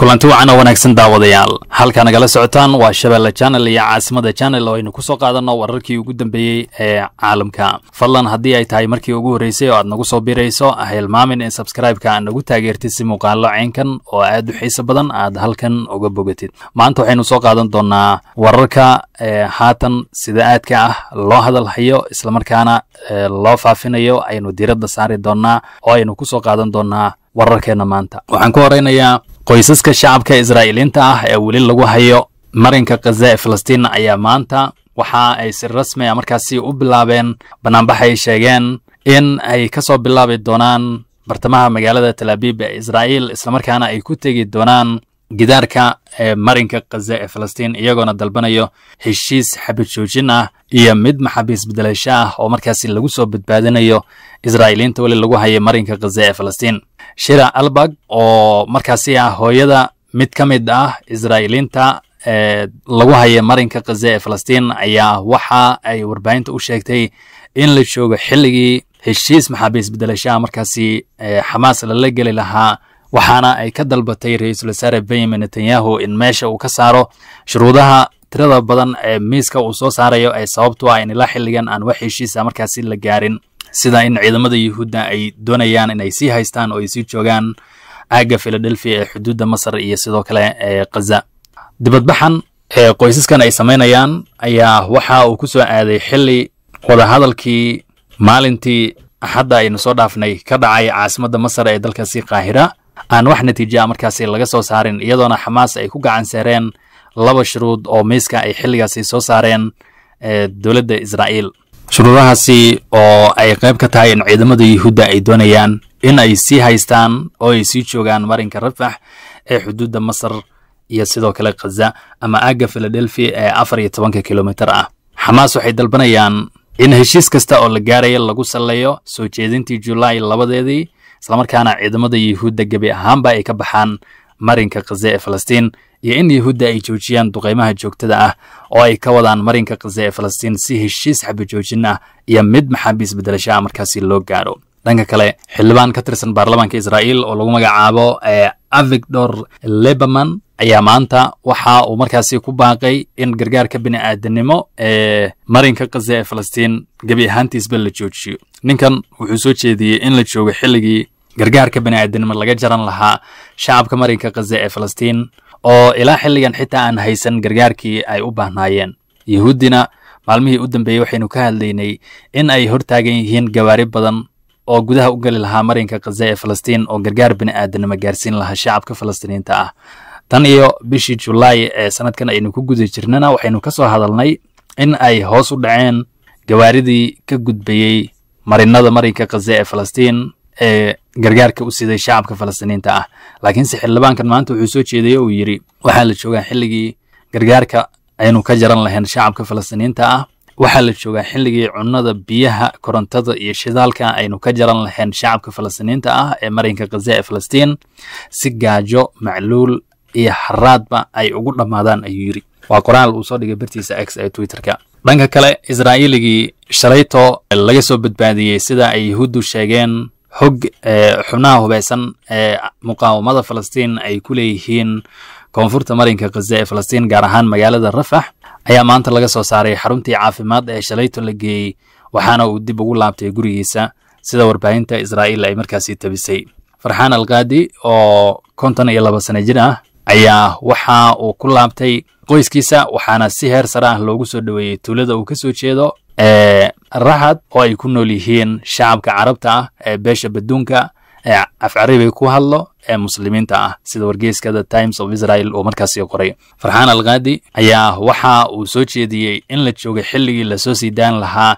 kulanti wacan oo wanaagsan daawadayaal halkaa nagala socotaan waa shabeelle janel iyo caasimada janel oo aynu kusoo qaadanno wararkii ugu dambeeyey ee caalamka fadlan haddii ay tahay markii ugu horreysay oo aad nagu soo birayso ha hilmaamin in sabskraibeka aad nagu taageertid si muuqaallo ceenkan oo aad u xiise badan aad halkan uga bogatid maanta waxaynu soo qaadan doonnaa wararka eh, haatan sida aadka ah loo hadalhayo islamarkaana eh, loo faafinayo aynu diiradda saari doonnaa oo aynu kusoo qaadan doonnaa wararkeena maanta waxaan ku horeynayaa qoysaska shacabka israa'iiliinta ah ee weli lagu hayo marinka khaza ee falastiin ayaa maanta waxa ay si rasmi a ah markaasi u bilaabeen bannaanbax ay sheegeen in ay ka soo bilaabi doonaan bartamaha magaalada talaabiib ee israa'iil islamarkaana ay ku tegi doonaan gidaarka eh, ee marinka khaza ee falastiin iyagoona dalbanayo heshiis xabid joojin ah iyo mid maxabiis bedelasho ah oo markaasi lagu soo badbaadinayo israa'iiliinta weli lagu haya marinka khaza ee falastiin shira albag oo markaasi ah hooyada mid ka mid ah israa'iiliinta lagu haya marinka khaza ee falastiin ayaa waxa ay warbaahinta u sheegtay in la joogo xilligii heshiis maxaabiis bedelashaha markaasi xamaas lala geli lahaa waxaana ay ka dalbatay ra-iisul wasaare benyamin netanyahu in meesha uu ka saaro shuruudaha tirada badan ee miiska uu soo saarayo ee sababto ah in ilaa xilligan aan wax heshiisa ah markaasi la gaarin sida in ciidamada yuhuudda ay doonayaan in ay sii haystaan oo ay sii joogaan aagga philadelphia ee xuduudda masar iyo sidoo kale ee eh, khaza dibadbaxan ee eh, qoysaskan ay samaynayaan ayaa waxa uu ku soo aaday xili wadahadalkii maalintii axadda aynu soo dhaafnay ka dhacay caasimadda masar ee dalkaasi qaahira aan wax natiija a markaasi laga soo saarin iyadoona xamaas ay ku gacan saareen laba shuruud oo miiska ay xilligaasi soo saareen eh, dowladda israa'iil shuruudahaasi oo ay qayb ka tahay in ciidamada yuhuudda ay doonayaan in ay sii haystaan oo ay sii joogaan marinka rafax ee xuduudda masar iyo sidoo kale khaza ama aagga filadelfia ee afar iyo tobanka kilomiter ah xamaas waxay dalbanayaan in heshiis kasta oo la gaaraya lagu salleeyo soo jeedintii julaay labadeedii islamarkaana ciidamada yuhuudda gebi ahaanba ay ka baxaan marinka khaze ee falastiin iyo in yahuudda ay joojiyaan duqaymaha joogtada ah oo ay ka wadaan marinka khaza ee falastiin si heshiis xabajoojin ah iyo mid maxaabiis bedelasha ah markaasi loo gaaro dhanka kale xildhibaan ka tirsan baarlamaanka israa'iil oo lagu magacaabo ee eh, avigdor lebaman ayaa maanta waxa uu markaasi ku baaqay in gargaarka bini aadamnimo ee eh, marinka khaza ee falastiin gebi ahaantiisba la joojiyo ninkan wuxuu soo jeediyey in la joogo xilligii gargaarka bini aadamnimo laga jaran lahaa shacabka marinka khaza ee falastiin oo ilaa xilligan xitaa aan haysan gargaarkii ay u baahnaayeen yuhuuddina maalmihii u dambeeyey waxaynu ka hadlaynay in ay hortaagan yihiin gawaari badan oo gudaha u geli lahaa marinka khaza ee falastiin oo gargaar bini aadanima gaarsiin lahaa shacabka falastiiniinta ah tan iyo bishii julaay ee sanadkan aynu ku guda jirnana waxaynu ka soo hadalnay in ay hoos u dhaceen gawaaridii ka gudbayey marinada marinka khaze ee falastiin ee gargaarka u siday shacabka falastiiniinta ah laakiinse xildhibaankan maanta wuxuu soo jeedayey uu yidhi waxaa la joogaa xilligii gargaarka aynu ka jaran lahayn shacabka falastiiniinta ah waxaa la joogaa xilligii cunnada biyaha korontada iyo shidaalka aynu ka jaran lahayn shacabka falastiiniinta ah ee marinka khaza ee falastiin si gaajo macluul iyo haraadba ay ugu dhammaadaan ayuu yidhi waa qoraal uu soo dhigay bartiisa x ee twitterka dhanka kale israa'iiligii shalayto laga soo badbaadiyey sida ay yahuuddu sheegeen xog eh, xubnaha hubaysan ee eh, muqaawamada falastiin ay ku leeyihiin koonfurta marinka khaza ee falastiin gaar ahaan magaalada rafax ayaa maanta laga soo saaray xaruntii caafimaad ee shalayto la geeyey waxaana uu dib ugu laabtay gurigiisa sida warbaahinta israa'iil ay markaasi tabisay farxaan alkaadi oo konton iyo laba sana jir ah ayaa waxa uu ku laabtay qoyskiisa waxaana si heer sare ah loogu soo dhoweeyey tuulada uu ka soo jeedo eh, raxad oo ay ku nool yihiin shacabka carabta ah ee beesha baduunka ee afcaribi ku hadlo ee muslimiinta ah sida wargeyska the times of israel uu markaasi qoray farxaan alkaadi ayaa waxa uu soo jeediyey in la joogay xilligii lasoo sii daan lahaa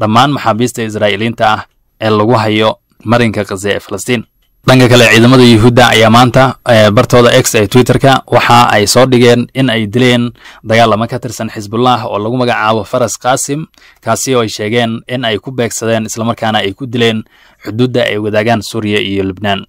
dhammaan maxaabiista israa'iiliinta ah ee lagu hayo marinka khaze ee falastiin dhanka kale ciidamada yuhuudda ayaa maanta eh, bartooda x ee twitterka waxa ay soo dhigeen in ay dileen dagaalamo ka tirsan xisbullah oo lagu magacaabo faras kaasim kaasi oo ay sheegeen in ay ku beegsadeen islamarkaana ay ku dileen xuduudda ay wadaagaan suuriya iyo libnaan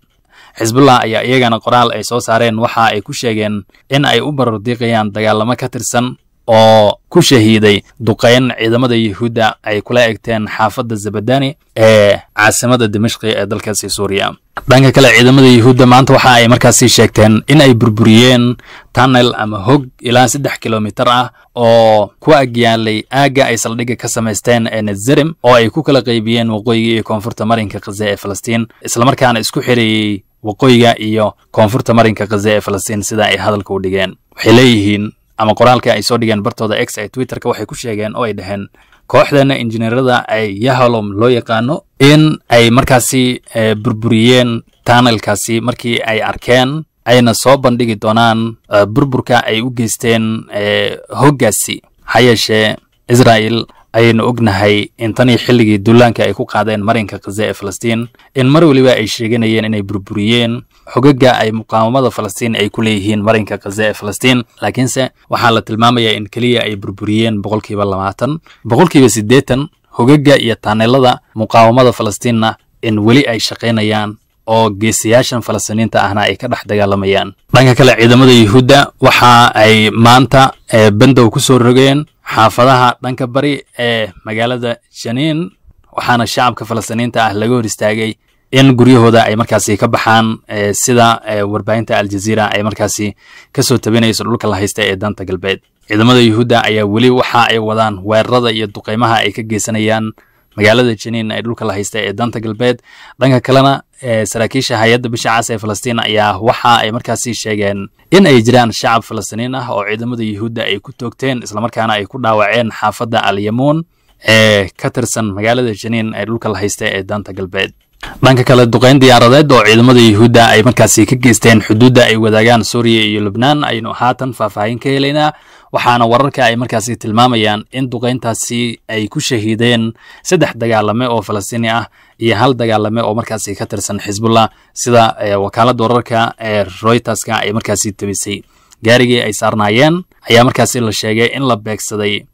xisbullah ayaa iyagana qoraal ay soo saareen waxa ay ku sheegeen in ay u barardiiqayaan dagaalamo ka tirsan oo ku shahiiday duqayn ciidamada yuhuudda ay kula egteen xaafadda zabadani ee caasimada dimashqi ee dalkaasi suuriya dhanka kale ciidamada yuhuudda maanta waxa ay markaasi sheegteen in ay burburiyeen tunnel ama hog ilaa saddex kilomitar ah oo ku agyaalay aagga ay saldhigga ka samaysteen ee nazarem oo ay ku kala qaybiyeen waqooyiga iyo koonfurta marinka khaza ee falastiin islamarkaana isku xirayey waqooyiga iyo koonfurta marinka khaza ee falastiin sida ay hadalka u dhigeen waxay leeyihiin ama qoraalkii ay soo dhigeen bartooda x ee twitterka waxay ku sheegeen oo ay dhaheen kooxdeena injineerada ay yahalom loo yaqaano in ay markaasi eh, burburiyeen tanelkaasi markii ay arkeen ayna soo bandhigi doonaan eh, burburka ay u geysteen eh, hoggaasi ha yeeshee israa'el ayaynu ognahay in tanii xilligii dullaanka ay ku qaadeen marinka khaza ee falastiin in mar weliba ay sheeganayeen inay burburiyeen xogaga ay muqaawamada falastiin ay ku leeyihiin marinka khaze ee falastiin laakiinse waxaa la tilmaamayaa in keliya ay burburiyeen boqolkiiba labaatan boqolkiiba siddeetan hogaga iyo taaneelada muqaawamada falastiinna in weli ay shaqaynayaan oo geesayaashan falastiiniinta ahna ay ka dhex dagaalamayaan dhanka kale ciidamada yuhuudda waxa ay maanta eh, bandow ku soo rogeen xaafadaha dhanka bari ee magaalada janiin waxaana shacabka falastiiniinta ah laga hor istaagay in guryahooda ay markaasi ka baxaan eh, sida eh, warbaahinta aljaziira ay markaasi kasoo tabinayso dhulka la haysta ee daanta galbeed ciidamada yuhuudda ayaa weli waxa ay wadaan weerarada iyo duqeymaha ay ka geysanayaan magaalada janiin ee dhulka la haysta ee daanta galbeed dhanka kalena eh, saraakiisha hay-adda bisha cas ee falastiin ayaa waxa ay markaasi sheegeen in ay jiraan shacab falastiiniin ah oo ciidamada yuhuudda ay ku toogteen islamarkaana ay ku dhaawaceen xaafadda alyamuun ee ka tirsan magaalada janiin ee dhulka la haysta ee daanta galbeed dhanka kale duqeyn diyaaradeed oo ciidamada yuhuudda ay markaasi ka geysteen xuduudda ay wadaagaan suuriya iyo lubnaan aynu haatan faahfaahin ka helaynaa waxaana wararka ay markaasi tilmaamayaan in duqeyntaasi ay ku shahiideen saddex dagaalame oo falastiini ah iyo hal dagaalame oo markaasi ka tirsan xisbullah sida eh, wakaaladda wararka ee eh, royterska ay markaasi tabisay gaarigii ay saarnaayeen ayaa markaasi la sheegay in la beegsaday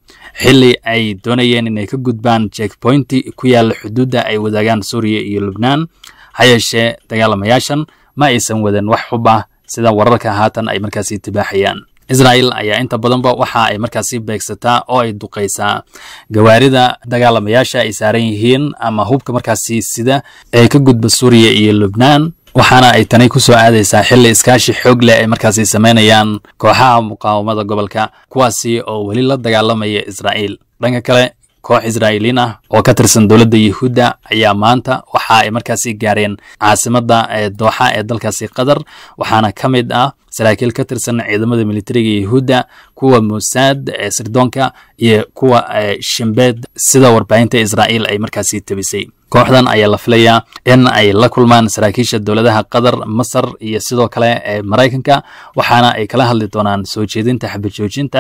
xilli ay doonayeen inay ka gudbaan jekboynti ku yaalla xuduudda ay wadaagaan suuriya iyo lubnaan ha yeeshee dagaalamayaashan ma aysan wadan wax xub ah sida wararka haatan ay markaasi tibaaxayaan israa'el ayaa inta badanba waxa ay markaasi beegsataa oo ay duqaysaa gawaarida dagaalamayaasha ay saaran yihiin ama hubka markaasi sida ee ka gudba suuriya iyo lubnaan waxaana ay tani kusoo aadaysaa xilli iskaashi xoog leh ay markaasi samaynayaan kooxaha muqaawamada gobolka kuwaasi oo weli la dagaalamaya israa'iil dhanka kale koox israa'iiliin ah oo ka tirsan dowladda yahuudda ayaa maanta waxa ay markaasi gaareen caasimadda ee dooxa ee dalkaasi qatar waxaana ka mid ah saraakiil ka tirsan ciidamada militariga yahuudda kuwa musaad ee sirdoonka iyo kuwa shimbeed sida warbaahinta israa'iil ay markaasi tebisay kooxdan ayaa la filayaa in ay la kulmaan saraakiisha dowladaha qatar masar iyo sidoo kale ee eh, maraykanka waxaana ay kala hadli doonaan soo jeedinta xabad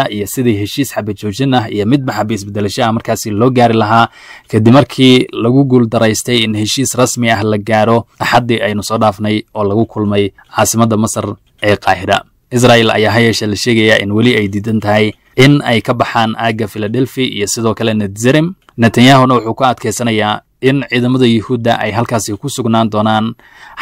iyo sidii heshiis xabad ah iyo midba xabiis bedelashaha ah. markaasi loo gaari lahaa kadib markii lagu guuldaraystay in heshiis rasmi ah la gaaro axaddii aynu soo dhaafnay oo lagu kulmay caasimadda masar ee qaahira israel ayaa ha yeeshee la sheegayaa in weli ay diidan tahay in ay ka baxaan aagga philadelphi iyo sidoo kale netzerem netanyahuna wuxuu ku adkaysanayaa in ciidamada yuhuudda ay halkaasi ku sugnaan doonaan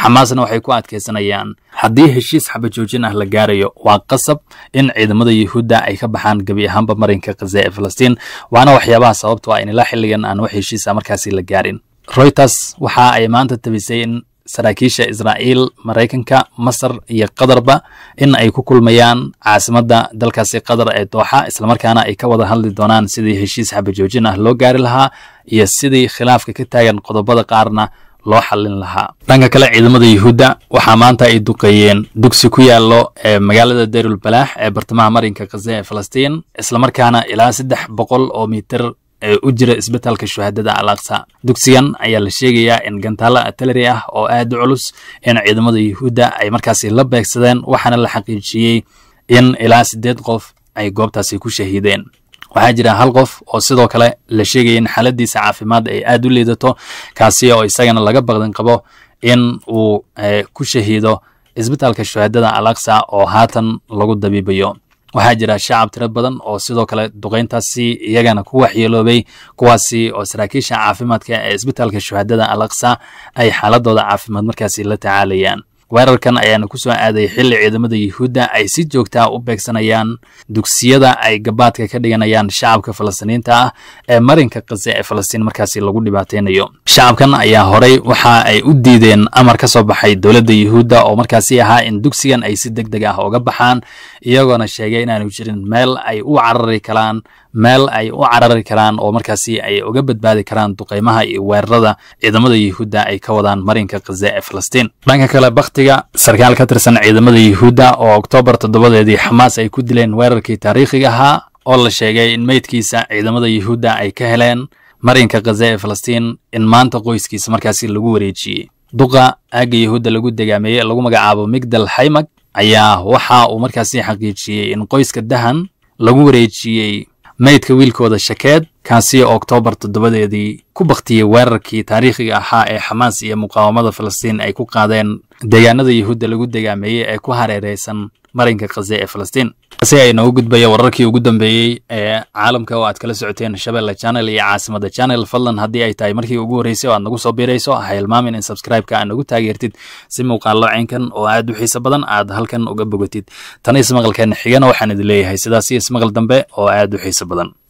xamaasna waxay ku adkaysanayaan haddii heshiis xabajoojin ah la gaarayo waa qasab in ciidamada yuhuudda ay ka baxaan gebi ahaanba marinka khaza ee falastiin waana waxyaabaha sababto a in ilaa xilligan aan wax heshiisa ah markaasi la gaarin reuters waxa ay maanta tabisay in saraakiisha israa'iil maraykanka masar iyo qatarba in ay ku kulmayaan caasimadda dalkaasi qatar ee dooxa islamarkaana ay ka wada hadli doonaan sidii heshiis xabajoojin ah loo gaari lahaa iyo sidii khilaafka ka taagan qodobada qaarna loo xallin lahaa dhanka kale ciidamada yuhuudda waxaa maanta ay duqeeyeen dugsi ku yaallo ee magaalada darul ee bartamaha marinka khaze ee falastiin islamarkaana ilaa saddex boqol oo mitir ee u jira isbitaalka shuhaadada alaqsa dugsigan ayaa la sheegayaa in gantaalo atilari ah oo aad u culus in ciidamada yuhuudda ay markaasi la beegsadeen waxaana la xaqiijiyey in ilaa siddeed qof ay goobtaasi ku shahiideen waxaa jira hal qof oo sidoo kale la sheegay in xaaladiisa caafimaad ay aad u liidato kaasi oo isagana laga baqdin qabo in uu ku shahiido isbitaalka shuhaadada alaqsa oo haatan lagu dabiibayo waxaa jira shacab tiro badan oo sidoo kale duqayntaasi iyagana ku waxyeeloobay kuwaasi oo saraakiisha caafimaadka ee isbitaalka shuhadada alaqsa ay xaaladooda caafimaad markaasi la tacaalayaan weerarkan ayaana ku soo aaday xilli ciidamada yuhuudda ay si joogtaa u beegsanayaan dugsiyada ay gabaadka ka dhiganayaan shacabka falastiiniinta ah ee marinka qase ee falastiin markaasi lagu dhibaataynayo shacabkan ayaa horey waxa ay u diideen amar ka soo baxay dowladda yuhuudda oo markaasi ahaa in dugsigan ay si deg deg ah uga baxaan iyagoona sheegay inaanu jirin meel ay u carari karaan meel ay u carari karaan oo markaasi ay uga badbaadi karaan duqeymaha iyo weerarada ciidamada yuhuudda ay ka wadaan marinka khaze ee falastiin dhanka kale bakhtiga sarkaal ka tirsan ciidamada yuhuudda oo oktoobar toddobadeedii xamaas ay ku dileen weerarkii taariikhiga ahaa oo la sheegay in meydkiisa ciidamada yuhuudda ay ka heleen marinka khaza ee falastiin in maanta qoyskiisa markaasi lagu wareejiyey duqa aagga yuhuudda lagu degaameeyey ee lagu magacaabo migdal xaymag ayaa waxa uu markaasi xaqiijiyey in qoyska dahan lagu wareejiyey maydka wiilkooda shakeed kaasi oktoobar toddobadeedii ku bakhtiyey weerarkii taariikhiga ahaa ee xamaas iyo muqaawamada falastiin ay ku qaadeen deegaanada yuhuudda lagu degaameeyey ee ku hareereysan marinka khaze ee falastiin si ay noogu gudbaya wararkii ugu dambeeyey ee caalamka oo aad kala socoteen shabeelle channel iyo caasimada channel fadlan haddii ay tahay markii ugu horreysay oo aad nagu soo biirayso ha hilmaamin in subscribe-ka aad nagu taageertid si muuqaallo ceenkan oo aad u xiise badan aad halkan uga bogatid tan ismaqalkeen xigana waxaan idin leeyahay sidaas iyo ismaqal dambe oo aad u xiise badan